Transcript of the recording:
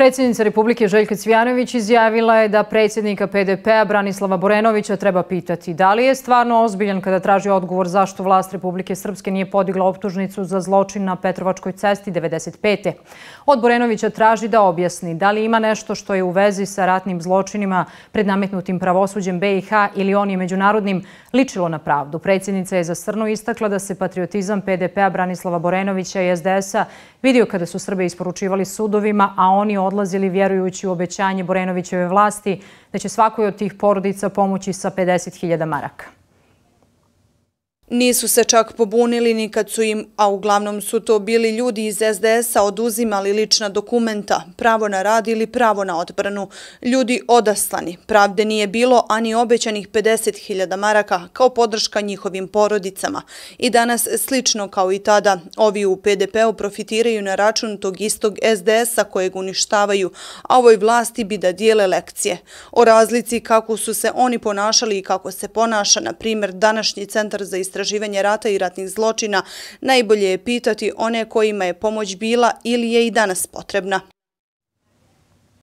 Predsjednica Republike Željka Cvijanović izjavila je da predsjednika PDP-a Branislava Borenovića treba pitati da li je stvarno ozbiljan kada traži odgovor zašto vlast Republike Srpske nije podigla optužnicu za zločin na Petrovačkoj cesti 95. Od Borenovića traži da objasni da li ima nešto što je u vezi sa ratnim zločinima pred nametnutim pravosuđem BiH ili on je međunarodnim ličilo na pravdu. Predsjednica je za Srnu istakla da se patriotizam PDP-a Branislava Borenovića i SDS-a vidio kada su Srbe isporučivali sudovima, a oni odlazili vjerujući u obećanje Borenovićeve vlasti da će svakoj od tih porodica pomoći sa 50.000 maraka. Nisu se čak pobunili ni kad su im, a uglavnom su to bili ljudi iz SDS-a, oduzimali lična dokumenta, pravo na rad ili pravo na odbranu. Ljudi odaslani, pravde nije bilo, ani ni obećanih 50.000 maraka kao podrška njihovim porodicama. I danas, slično kao i tada, ovi u PDP-u profitiraju na račun tog istog SDS-a kojeg uništavaju, a ovoj vlasti bi da dijele lekcije. O razlici kako su se oni ponašali i kako se ponaša, na primjer, današnji centar za istražnje istraživanje rata i ratnih zločina, najbolje je pitati one kojima je pomoć bila ili je i danas potrebna.